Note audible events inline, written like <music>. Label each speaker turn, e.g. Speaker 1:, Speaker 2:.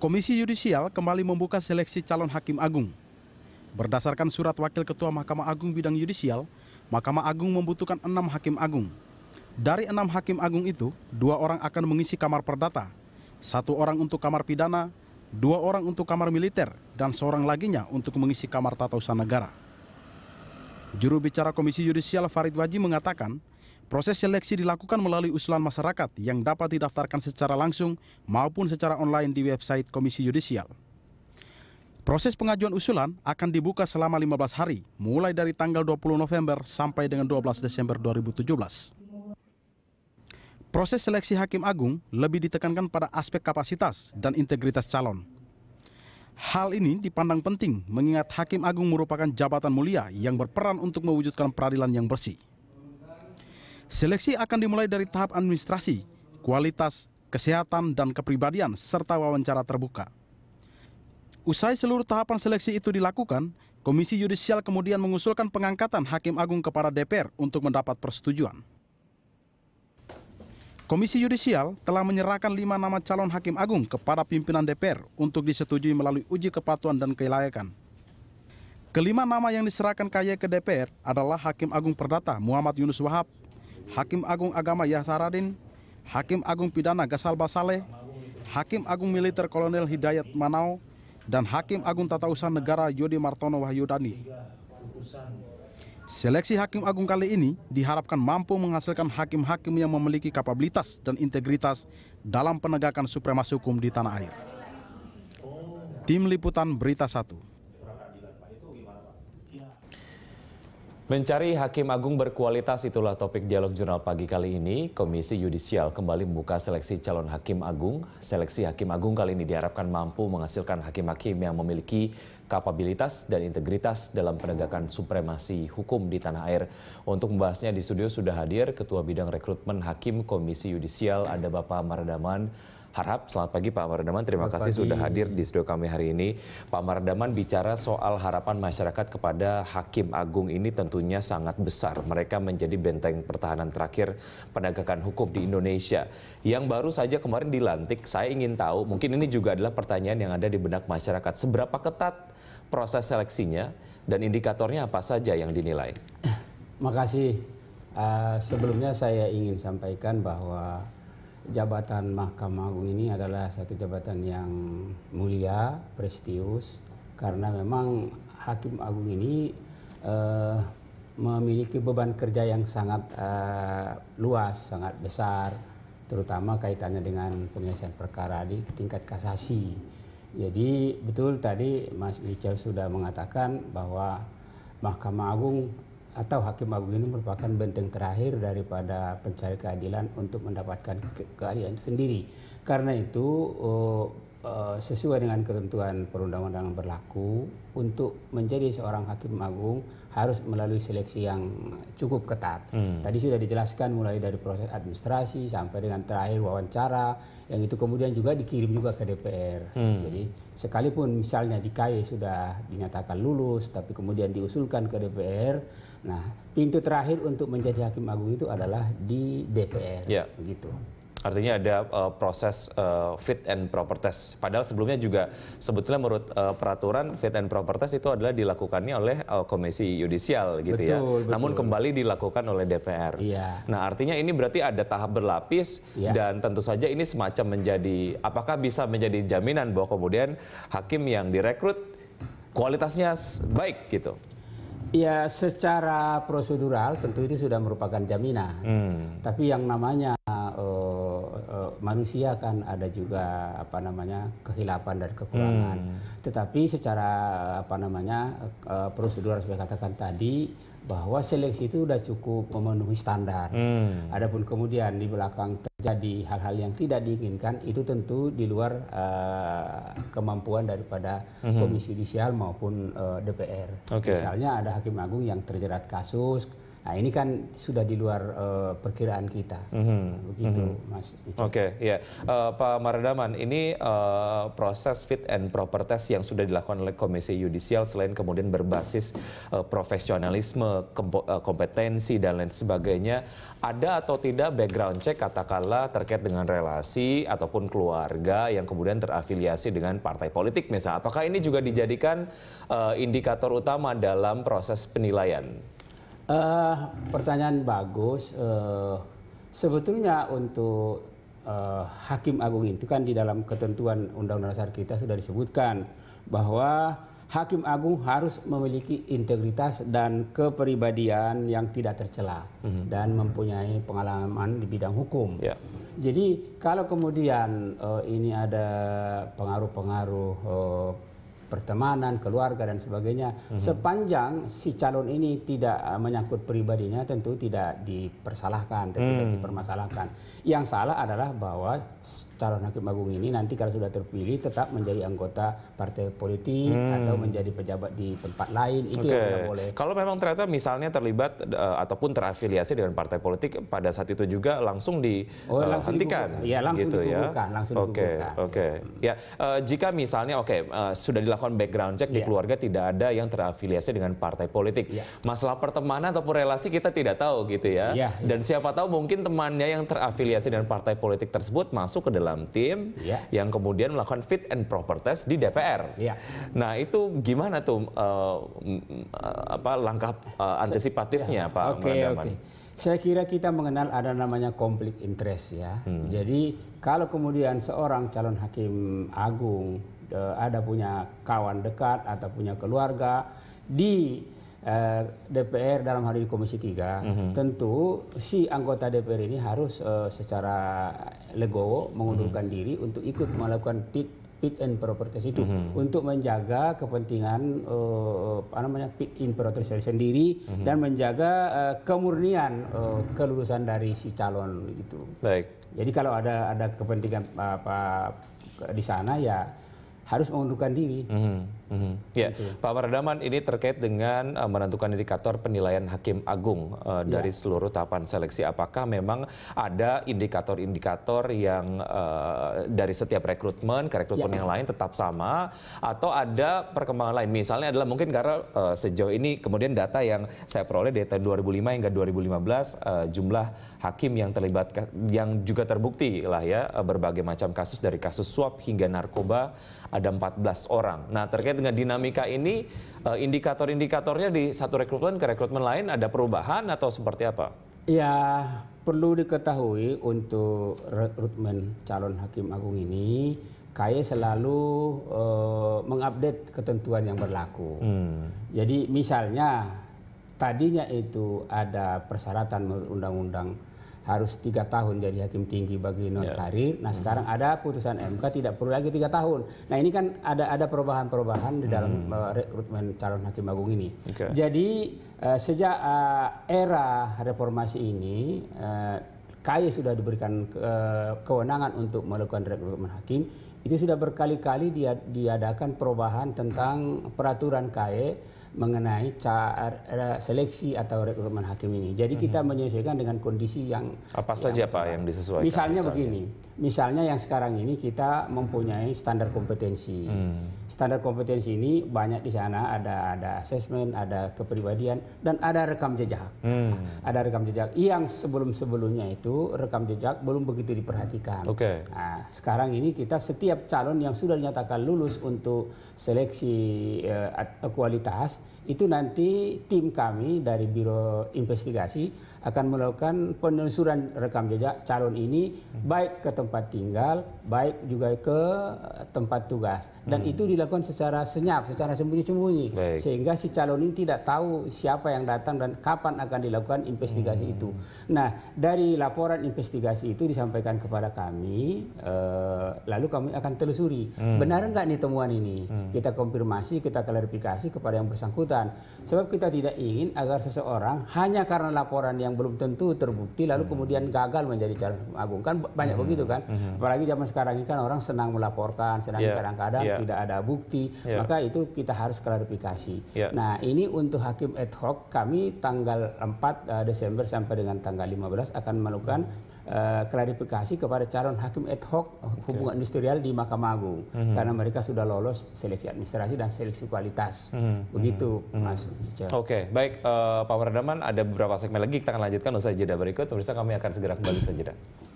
Speaker 1: Komisi Yudisial kembali membuka seleksi calon Hakim Agung. Berdasarkan surat Wakil Ketua Mahkamah Agung Bidang Yudisial, Mahkamah Agung membutuhkan enam Hakim Agung. Dari enam Hakim Agung itu, dua orang akan mengisi kamar perdata, satu orang untuk kamar pidana, dua orang untuk kamar militer, dan seorang laginya untuk mengisi kamar tata usaha negara. Juru bicara Komisi Yudisial Farid Waji mengatakan, Proses seleksi dilakukan melalui usulan masyarakat yang dapat didaftarkan secara langsung maupun secara online di website Komisi Yudisial. Proses pengajuan usulan akan dibuka selama 15 hari, mulai dari tanggal 20 November sampai dengan 12 Desember 2017. Proses seleksi hakim agung lebih ditekankan pada aspek kapasitas dan integritas calon. Hal ini dipandang penting mengingat hakim agung merupakan jabatan mulia yang berperan untuk mewujudkan peradilan yang bersih. Seleksi akan dimulai dari tahap administrasi, kualitas, kesehatan, dan kepribadian, serta wawancara terbuka. Usai seluruh tahapan seleksi itu dilakukan, Komisi Yudisial kemudian mengusulkan pengangkatan Hakim Agung kepada DPR untuk mendapat persetujuan. Komisi Yudisial telah menyerahkan lima nama calon Hakim Agung kepada pimpinan DPR untuk disetujui melalui uji kepatuhan dan kelayakan. Kelima nama yang diserahkan KY ke DPR adalah Hakim Agung Perdata Muhammad Yunus Wahab Hakim Agung Agama Yasaradin, Hakim Agung Pidana Gasal Basale, Hakim Agung Militer Kolonel Hidayat Manau, dan Hakim Agung Tata Usaha Negara Yodi Martono Wahyudani. Seleksi Hakim Agung kali ini diharapkan mampu menghasilkan hakim-hakim yang memiliki kapabilitas dan integritas dalam penegakan supremasi hukum di tanah air. Tim Liputan Berita 1
Speaker 2: Mencari hakim agung berkualitas itulah topik dialog jurnal pagi kali ini. Komisi Yudisial kembali membuka seleksi calon hakim agung. Seleksi hakim agung kali ini diharapkan mampu menghasilkan hakim-hakim yang memiliki kapabilitas dan integritas dalam penegakan supremasi hukum di tanah air. Untuk membahasnya di studio sudah hadir Ketua Bidang Rekrutmen Hakim Komisi Yudisial ada Bapak Mardaman Harap, Selamat pagi Pak Mardaman, terima selamat kasih pagi. sudah hadir di studio kami hari ini. Pak Mardaman bicara soal harapan masyarakat kepada Hakim Agung ini tentunya sangat besar. Mereka menjadi benteng pertahanan terakhir penegakan hukum di Indonesia. Yang baru saja kemarin dilantik, saya ingin tahu, mungkin ini juga adalah pertanyaan yang ada di benak masyarakat. Seberapa ketat proses seleksinya dan indikatornya apa saja yang dinilai?
Speaker 3: <clears throat> Makasih. Uh, sebelumnya saya ingin sampaikan bahwa jabatan Mahkamah Agung ini adalah satu jabatan yang mulia, prestius, karena memang Hakim Agung ini uh, memiliki beban kerja yang sangat uh, luas, sangat besar, terutama kaitannya dengan penyelesaian perkara di tingkat kasasi. Jadi betul tadi Mas Michel sudah mengatakan bahwa Mahkamah Agung atau hakim agung ini merupakan benteng terakhir daripada pencari keadilan untuk mendapatkan ke keadilan itu sendiri. Karena itu uh, sesuai dengan ketentuan perundang-undangan berlaku untuk menjadi seorang hakim agung harus melalui seleksi yang cukup ketat. Hmm. Tadi sudah dijelaskan mulai dari proses administrasi sampai dengan terakhir wawancara yang itu kemudian juga dikirim juga ke DPR. Hmm. Jadi sekalipun misalnya di KAI sudah dinyatakan lulus tapi kemudian diusulkan ke DPR Nah, pintu terakhir untuk menjadi hakim agung itu adalah di DPR,
Speaker 2: Ya, begitu. Artinya ada uh, proses uh, fit and proper test. Padahal sebelumnya juga sebetulnya menurut uh, peraturan fit and proper test itu adalah dilakukannya oleh uh, komisi yudisial gitu ya. betul, ya. Betul. Namun kembali dilakukan oleh DPR. Iya. Nah, artinya ini berarti ada tahap berlapis iya. dan tentu saja ini semacam menjadi apakah bisa menjadi jaminan bahwa kemudian hakim yang direkrut kualitasnya baik gitu.
Speaker 3: Ya secara prosedural tentu itu sudah merupakan jaminan. Hmm. Tapi yang namanya uh, uh, manusia kan ada juga apa namanya kehilapan dan kekurangan. Hmm. Tetapi secara apa namanya uh, prosedural saya katakan tadi bahwa seleksi itu sudah cukup memenuhi standar. Hmm. Adapun kemudian di belakang jadi hal-hal yang tidak diinginkan itu tentu di luar uh, kemampuan daripada mm-hmm. Komisi judisial maupun uh, eh, DPR. Okay. Misalnya ada Hakim Agung yang terjerat kasus Nah ini kan sudah di luar uh, perkiraan kita, mm-hmm. begitu, mm-hmm. Mas. Oke,
Speaker 2: okay, ya, yeah. uh, Pak Mardaman, ini uh, proses fit and proper test yang sudah dilakukan oleh Komisi Yudisial selain kemudian berbasis uh, profesionalisme, uh, kompetensi dan lain sebagainya, ada atau tidak background check katakanlah terkait dengan relasi ataupun keluarga yang kemudian terafiliasi dengan partai politik misalnya, apakah ini juga dijadikan uh, indikator utama dalam proses penilaian?
Speaker 3: Uh, pertanyaan bagus. Uh, sebetulnya untuk uh, hakim agung itu kan di dalam ketentuan undang-undang dasar kita sudah disebutkan bahwa hakim agung harus memiliki integritas dan kepribadian yang tidak tercela mm-hmm. dan mempunyai pengalaman di bidang hukum. Yeah. Jadi kalau kemudian uh, ini ada pengaruh-pengaruh pertemanan, keluarga dan sebagainya. Mm -hmm. Sepanjang si calon ini tidak uh, menyangkut pribadinya tentu tidak dipersalahkan, tentu mm. tidak hmm. dipermasalahkan. Yang salah adalah bahwa calon hakim agung ini nanti kalau sudah terpilih tetap menjadi anggota partai politik mm. atau menjadi pejabat di tempat lain itu okay. yang boleh.
Speaker 2: Kalau memang ternyata misalnya terlibat uh, ataupun terafiliasi dengan partai politik pada saat itu juga langsung di oh, uh, langsung hentikan. Iya, gitu, ya? Oke, okay. oke. Okay. Ya, uh, jika misalnya oke okay, uh, sudah dilakukan dilakukan background check yeah. di iya. keluarga tidak ada yang terafiliasi dengan partai politik. Yeah. Masalah pertemanan ataupun relasi kita tidak tahu gitu ya. Yeah, Dan siapa tahu mungkin temannya yang terafiliasi dengan partai politik tersebut masuk ke dalam tim yeah. yang kemudian melakukan fit and proper test di DPR. Yeah. Nah itu gimana tuh uh, uh, apa langkah uh, antisipatifnya yeah. Pak okay, Merendaman? Okay.
Speaker 3: Saya kira kita mengenal ada namanya konflik interest ya. Hmm. Jadi kalau kemudian seorang calon hakim agung uh, ada punya kawan dekat atau punya keluarga di uh, eh, DPR dalam hari ini Komisi 3 mm -hmm. tentu si anggota DPR ini harus uh, secara legowo mengundurkan mm -hmm. diri untuk ikut melakukan tit fit and proper test itu mm -hmm. untuk menjaga kepentingan uh, apa namanya fit in proper test sendiri mm -hmm. dan menjaga uh, kemurnian uh, kelulusan dari si calon gitu. Baik. Jadi kalau ada ada kepentingan apa, apa di sana ya harus mengundurkan diri hmm. Mm-hmm.
Speaker 2: Ya, gitu. Pak Mardaman ini terkait dengan uh, menentukan indikator penilaian hakim agung uh, ya. dari seluruh tahapan seleksi. Apakah memang ada indikator-indikator yang uh, dari setiap rekrutmen ke rekrutmen ya. yang lain tetap sama, atau ada perkembangan lain? Misalnya adalah mungkin karena uh, sejauh ini kemudian data yang saya peroleh dari tahun 2005 hingga 2015 uh, jumlah hakim yang terlibat yang juga terbukti lah ya berbagai macam kasus dari kasus suap hingga narkoba ada 14 orang. Nah terkait dengan dinamika ini eh, indikator-indikatornya di satu rekrutmen ke rekrutmen lain ada perubahan atau seperti apa?
Speaker 3: Ya perlu diketahui untuk rekrutmen calon hakim agung ini KAI selalu uh, mengupdate ketentuan yang berlaku. Hmm. Jadi misalnya tadinya itu ada persyaratan menurut undang-undang harus tiga tahun jadi hakim tinggi bagi non ya. karir. Nah hmm. sekarang ada putusan MK tidak perlu lagi tiga tahun. Nah ini kan ada ada perubahan-perubahan di dalam hmm. Eh, rekrutmen calon hakim agung ini. Okay. Jadi eh, sejak eh, era reformasi ini. Uh, KAI sudah diberikan kewenangan untuk melakukan rekrutmen hakim, itu sudah berkali-kali diadakan perubahan tentang peraturan KAI mengenai cara er, er, seleksi atau rekrutmen hakim ini. Jadi kita mhm. menyesuaikan dengan kondisi yang
Speaker 2: apa yang, saja Pak yang disesuaikan. Misalnya, misalnya begini,
Speaker 3: misalnya yang sekarang ini kita mempunyai standar kompetensi. Hmm. Standar kompetensi ini banyak di sana ada ada asesmen, ada kepribadian dan ada rekam jejak. Hmm. Ada rekam jejak yang sebelum-sebelumnya itu rekam jejak belum begitu diperhatikan. Oke. Okay. Nah, sekarang ini kita setiap calon yang sudah dinyatakan lulus untuk seleksi uh, kualitas itu nanti tim kami dari Biro Investigasi akan melakukan penelusuran rekam jejak calon ini baik ke tempat tinggal, baik juga ke tempat tugas. Dan hmm. itu dilakukan secara senyap, secara sembunyi-sembunyi. Sehingga si calon ini tidak tahu siapa yang datang dan kapan akan dilakukan investigasi hmm. itu. Nah, dari laporan investigasi itu disampaikan kepada kami, e, lalu kami akan telusuri. Hmm. Benar nggak nih temuan ini? Hmm. Kita konfirmasi, kita klarifikasi kepada yang bersangkutan bersangkutan. Sebab kita tidak ingin agar seseorang hanya karena laporan yang belum tentu terbukti lalu hmm. kemudian gagal menjadi calon agung kan banyak hmm. begitu kan. Hmm. Apalagi zaman sekarang ini kan orang senang melaporkan, senang sekarang iya. kadang-kadang yeah. tidak ada bukti, yeah. maka itu kita harus klarifikasi. Yeah. Nah, ini untuk hakim ad hoc kami tanggal 4 eh, Desember sampai dengan tanggal 15 akan melakukan Uh, klarifikasi kepada calon hakim ad hoc hubungan industrial di Mahkamah Agung mm -hmm. karena mereka sudah lolos seleksi administrasi dan seleksi kualitas mm -hmm. begitu itu hmm. Mas Oke,
Speaker 2: okay. baik uh, Pak Wardaman ada beberapa segmen lagi kita akan lanjutkan usai jeda berikut. Pemirsa kami akan segera kembali usai